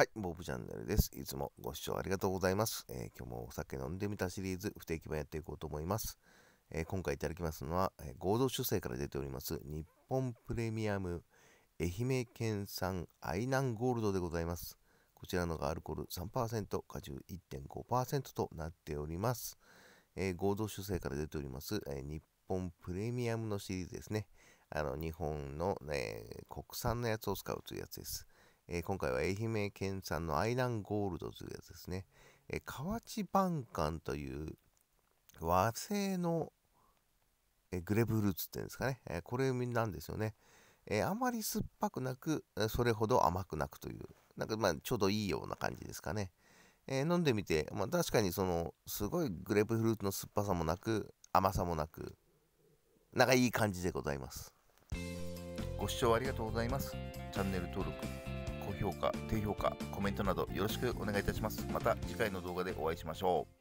はい、ボブチャンネルです。いつもご視聴ありがとうございます。えー、今日もお酒飲んでみたシリーズ、不定期版やっていこうと思います。えー、今回いただきますのは、えー、合同主催から出ております、日本プレミアム愛媛県産アイナンゴールドでございます。こちらのがアルコール3%、果汁1.5%となっております。え合同主催から出ております、え日本プレミアムのシリーズですね。あの、日本の、ね、国産のやつを使うというやつです。えー、今回は愛媛県産のアイランゴールドというやつですね。えー、河内晩柑という和製の、えー、グレープフルーツっていうんですかね。えこれなんですよね。えあまり酸っぱくなく、それほど甘くなくという、なんかまあちょうどいいような感じですかね。え飲んでみて、まあ、確かにその、すごいグレープフルーツの酸っぱさもなく、甘さもなく、なんかいい感じでございます。ご視聴ありがとうございます。チャンネル登録高評価、低評価、コメントなどよろしくお願いいたします。また次回の動画でお会いしましょう。